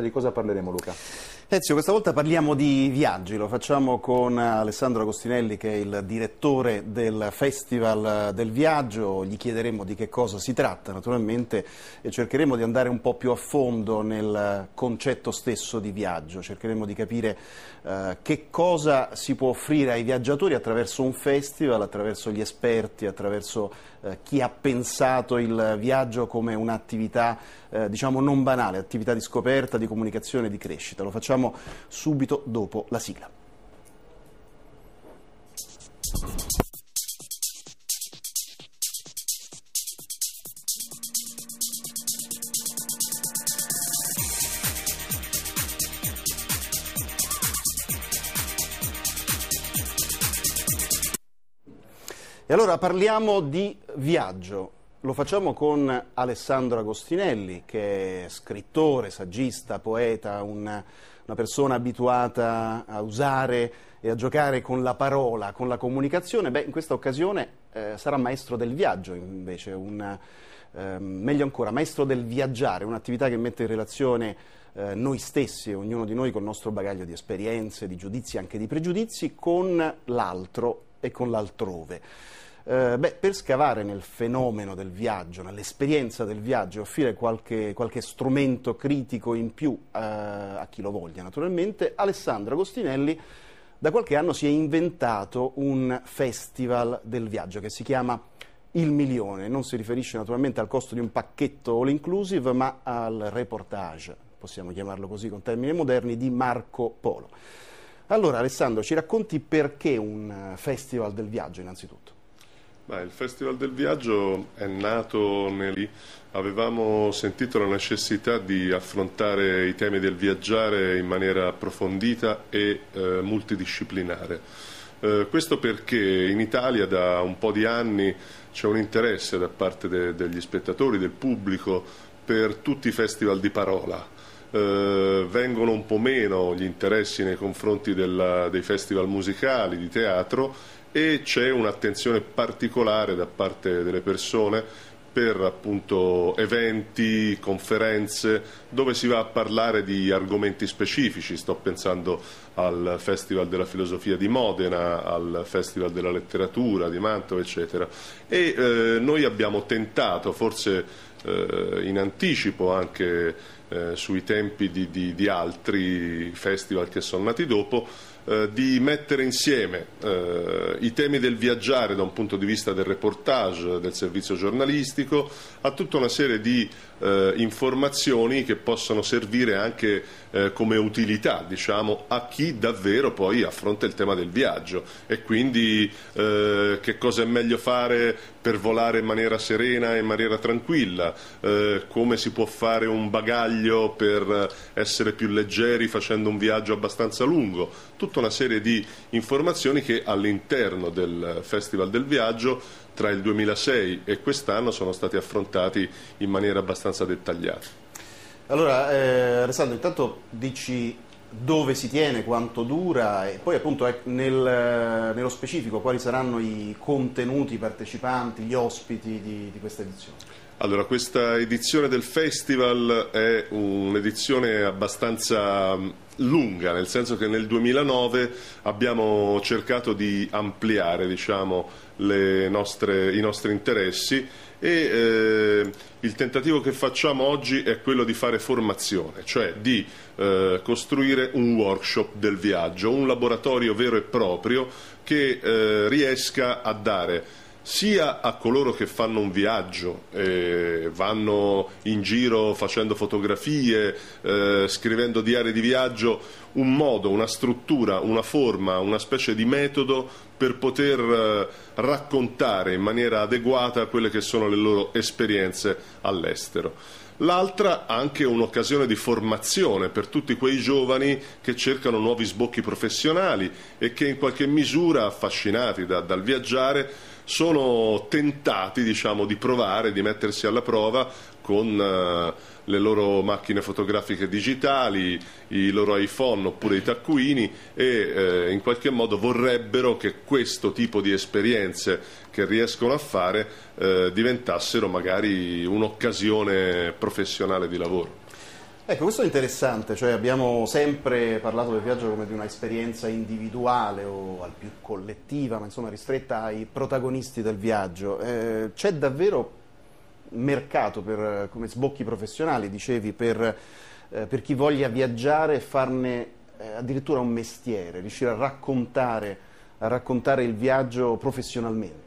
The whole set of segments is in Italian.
di cosa parleremo Luca? Ezio, questa volta parliamo di viaggi, lo facciamo con Alessandro Agostinelli che è il direttore del Festival del Viaggio, gli chiederemo di che cosa si tratta naturalmente e cercheremo di andare un po' più a fondo nel concetto stesso di viaggio, cercheremo di capire eh, che cosa si può offrire ai viaggiatori attraverso un festival, attraverso gli esperti, attraverso eh, chi ha pensato il viaggio come un'attività eh, diciamo non banale, attività di scoperta, di comunicazione di crescita. Lo facciamo subito dopo la sigla. E allora parliamo di viaggio, lo facciamo con Alessandro Agostinelli, che è scrittore, saggista, poeta, un, una persona abituata a usare e a giocare con la parola, con la comunicazione. Beh, in questa occasione eh, sarà maestro del viaggio, invece, un, eh, meglio ancora, maestro del viaggiare, un'attività che mette in relazione eh, noi stessi, ognuno di noi, col nostro bagaglio di esperienze, di giudizi, anche di pregiudizi, con l'altro e con l'altrove. Eh, beh, per scavare nel fenomeno del viaggio, nell'esperienza del viaggio, offrire qualche, qualche strumento critico in più eh, a chi lo voglia naturalmente, Alessandro Agostinelli da qualche anno si è inventato un festival del viaggio che si chiama il milione, non si riferisce naturalmente al costo di un pacchetto all inclusive, ma al reportage, possiamo chiamarlo così con termini moderni, di Marco Polo. Allora Alessandro, ci racconti perché un eh, festival del viaggio innanzitutto? Beh, il Festival del Viaggio è nato nel... Avevamo sentito la necessità di affrontare i temi del viaggiare in maniera approfondita e eh, multidisciplinare. Eh, questo perché in Italia da un po' di anni c'è un interesse da parte de degli spettatori, del pubblico, per tutti i festival di parola. Eh, vengono un po' meno gli interessi nei confronti della, dei festival musicali, di teatro e c'è un'attenzione particolare da parte delle persone per appunto, eventi, conferenze dove si va a parlare di argomenti specifici, sto pensando al Festival della Filosofia di Modena, al Festival della Letteratura di Mantova eccetera e eh, noi abbiamo tentato forse eh, in anticipo anche eh, sui tempi di, di, di altri festival che sono nati dopo eh, di mettere insieme eh, i temi del viaggiare da un punto di vista del reportage, del servizio giornalistico, a tutta una serie di eh, informazioni che possono servire anche eh, come utilità diciamo, a chi davvero poi affronta il tema del viaggio e quindi eh, che cosa è meglio fare per volare in maniera serena e in maniera tranquilla, eh, come si può fare un bagaglio per essere più leggeri facendo un viaggio abbastanza lungo, tutta una serie di informazioni che all'interno del Festival del Viaggio tra il 2006 e quest'anno sono stati affrontati in maniera abbastanza dettagliata. Allora, eh, Alessandro, intanto dici dove si tiene, quanto dura e poi appunto ecco, nel, nello specifico quali saranno i contenuti, i partecipanti, gli ospiti di, di questa edizione. Allora, questa edizione del festival è un'edizione abbastanza mm, lunga, nel senso che nel 2009 abbiamo cercato di ampliare diciamo, nostre, i nostri interessi e eh, il tentativo che facciamo oggi è quello di fare formazione, cioè di eh, costruire un workshop del viaggio, un laboratorio vero e proprio che eh, riesca a dare sia a coloro che fanno un viaggio, eh, vanno in giro facendo fotografie, eh, scrivendo diari di viaggio, un modo, una struttura, una forma, una specie di metodo per poter eh, raccontare in maniera adeguata quelle che sono le loro esperienze all'estero. L'altra anche un'occasione di formazione per tutti quei giovani che cercano nuovi sbocchi professionali e che in qualche misura, affascinati da, dal viaggiare, sono tentati diciamo, di provare, di mettersi alla prova con eh, le loro macchine fotografiche digitali, i loro iPhone oppure i taccuini e eh, in qualche modo vorrebbero che questo tipo di esperienze che riescono a fare eh, diventassero magari un'occasione professionale di lavoro. Ecco, questo è interessante, cioè abbiamo sempre parlato del viaggio come di un'esperienza individuale o al più collettiva, ma insomma ristretta ai protagonisti del viaggio. Eh, c'è davvero mercato per, come sbocchi professionali, dicevi, per, eh, per chi voglia viaggiare e farne eh, addirittura un mestiere, riuscire a raccontare, a raccontare il viaggio professionalmente?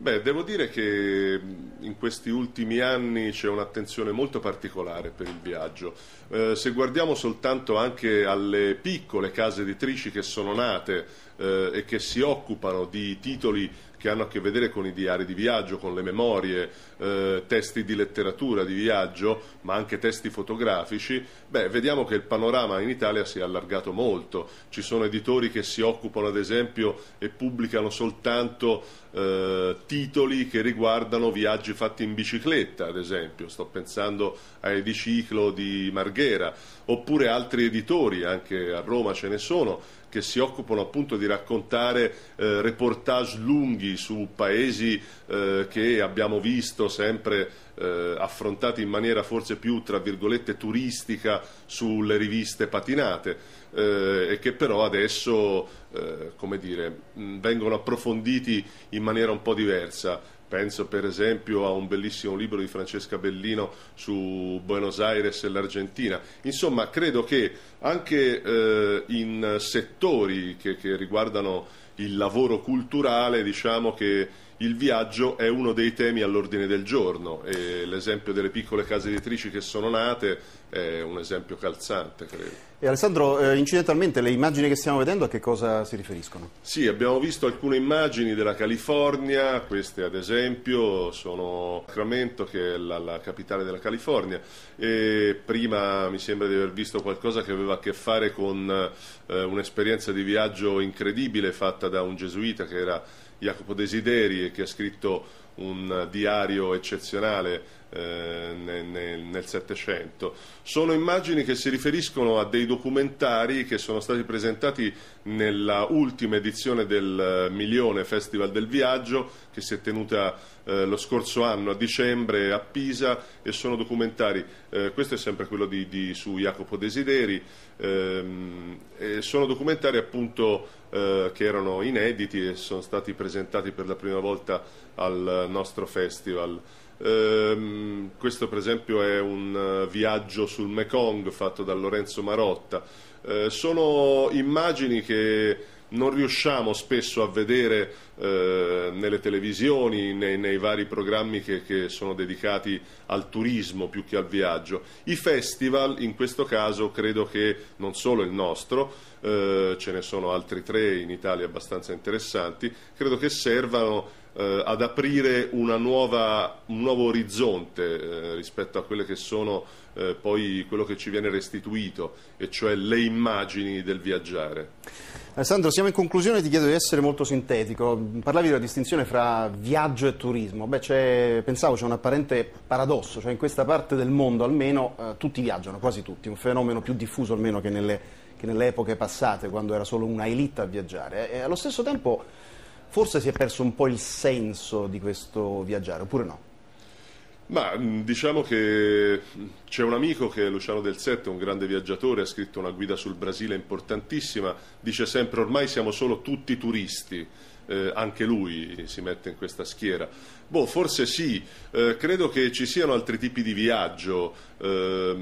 Beh, devo dire che in questi ultimi anni c'è un'attenzione molto particolare per il viaggio. Eh, se guardiamo soltanto anche alle piccole case editrici che sono nate eh, e che si occupano di titoli che hanno a che vedere con i diari di viaggio, con le memorie, eh, testi di letteratura di viaggio, ma anche testi fotografici, beh, vediamo che il panorama in Italia si è allargato molto. Ci sono editori che si occupano, ad esempio, e pubblicano soltanto eh, titoli che riguardano viaggi fatti in bicicletta, ad esempio. Sto pensando a Ediciclo di Margherita Marghera, oppure altri editori, anche a Roma ce ne sono, che si occupano appunto di raccontare eh, reportage lunghi su paesi eh, che abbiamo visto sempre eh, affrontati in maniera forse più tra virgolette turistica sulle riviste patinate eh, e che però adesso eh, come dire, mh, vengono approfonditi in maniera un po' diversa. Penso per esempio a un bellissimo libro di Francesca Bellino su Buenos Aires e l'Argentina. Insomma, credo che anche eh, in settori che, che, riguardano il lavoro culturale, diciamo che il viaggio è uno dei temi all'ordine del giorno e l'esempio delle piccole case editrici che sono nate è un esempio calzante, credo. E Alessandro, eh, incidentalmente le immagini che stiamo vedendo a che cosa si riferiscono? Sì, abbiamo visto alcune immagini della California, queste ad esempio sono Sacramento che è la, la capitale della California e prima mi sembra di aver visto qualcosa che aveva a che fare con eh, un'esperienza di viaggio incredibile fatta da un gesuita che era Jacopo Desideri che ha scritto un diario eccezionale eh, nel Settecento. Sono immagini che si riferiscono a dei documentari che sono stati presentati nella ultima edizione del eh, Milione Festival del Viaggio che si è tenuta eh, lo scorso anno a dicembre a Pisa e sono documentari, eh, questo è sempre quello di, di, su Jacopo Desideri, ehm, sono documentari appunto eh, che erano inediti e sono stati presentati per la prima volta al nostro festival. Ehm, questo per esempio è un eh, viaggio sul Mekong fatto da Lorenzo Marotta. Eh, sono immagini che non riusciamo spesso a vedere eh, nelle televisioni, nei, nei vari programmi che, che, sono dedicati al turismo più che al viaggio. I festival, in questo caso, credo che non solo il nostro, eh, ce ne sono altri tre in Italia abbastanza interessanti, credo che servano eh, ad aprire nuova, un nuovo orizzonte eh, rispetto a quelle che sono eh, poi quello che ci viene restituito, e cioè le immagini del viaggiare. Alessandro, siamo in conclusione, ti chiedo di essere molto sintetico. Parlavi della distinzione fra viaggio e turismo. Beh, pensavo c'è un apparente paradosso, cioè in questa parte del mondo almeno eh, tutti viaggiano, quasi tutti, un fenomeno più diffuso almeno che nelle, che nelle epoche passate, quando era solo una elite a viaggiare. E allo stesso tempo forse si è perso un po' il senso di questo viaggiare, oppure no? Ma diciamo che c'è un amico che è Luciano Del Sette, un grande viaggiatore, ha scritto una guida sul Brasile importantissima, dice sempre ormai siamo solo tutti turisti, eh, anche lui si mette in questa schiera. Boh, forse sì, eh, credo che ci siano altri tipi di viaggio, eh,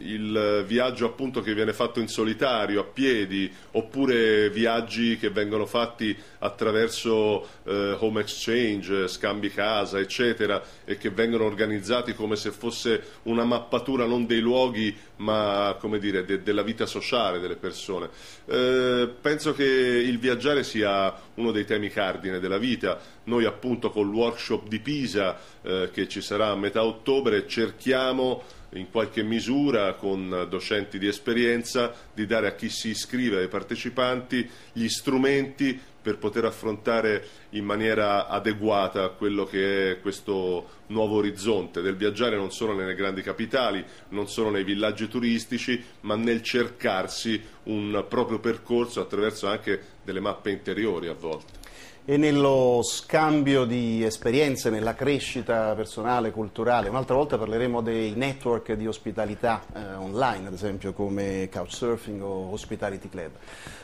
il viaggio appunto che viene fatto in solitario, a piedi, oppure viaggi che vengono fatti attraverso eh, home exchange, scambi casa, eccetera, e che vengono organizzati come se fosse una mappatura non dei luoghi, ma come dire, de- della vita sociale delle persone. Eh, penso che il viaggiare sia uno dei temi cardine della vita, noi appunto con workshop workshop di Pisa eh, che ci sarà a metà ottobre cerchiamo in qualche misura con docenti di esperienza di dare a chi si iscrive, ai partecipanti, gli strumenti per poter affrontare in maniera adeguata quello che è questo nuovo orizzonte del viaggiare non solo nelle grandi capitali, non solo nei villaggi turistici, ma nel cercarsi un proprio percorso attraverso anche delle mappe interiori a volte e nello scambio di esperienze, nella crescita personale, culturale. Un'altra volta parleremo dei network di ospitalità eh, online, ad esempio come Couchsurfing o Hospitality Club.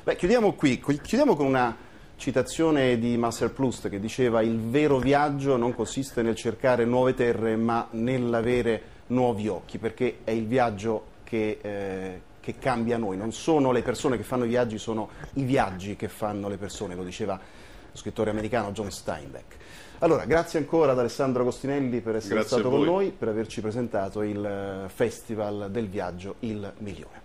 Beh, chiudiamo qui, chiudiamo con una citazione di Marcel Proust che diceva il vero viaggio non consiste nel cercare nuove terre ma nell'avere nuovi occhi, perché è il viaggio che... Eh, che cambia noi, non sono le persone che fanno i viaggi, sono i viaggi che fanno le persone, lo diceva lo scrittore americano John Steinbeck. Allora, grazie ancora ad Alessandro Agostinelli per essere grazie stato con noi, per averci presentato il eh, Festival del Viaggio Il Milione.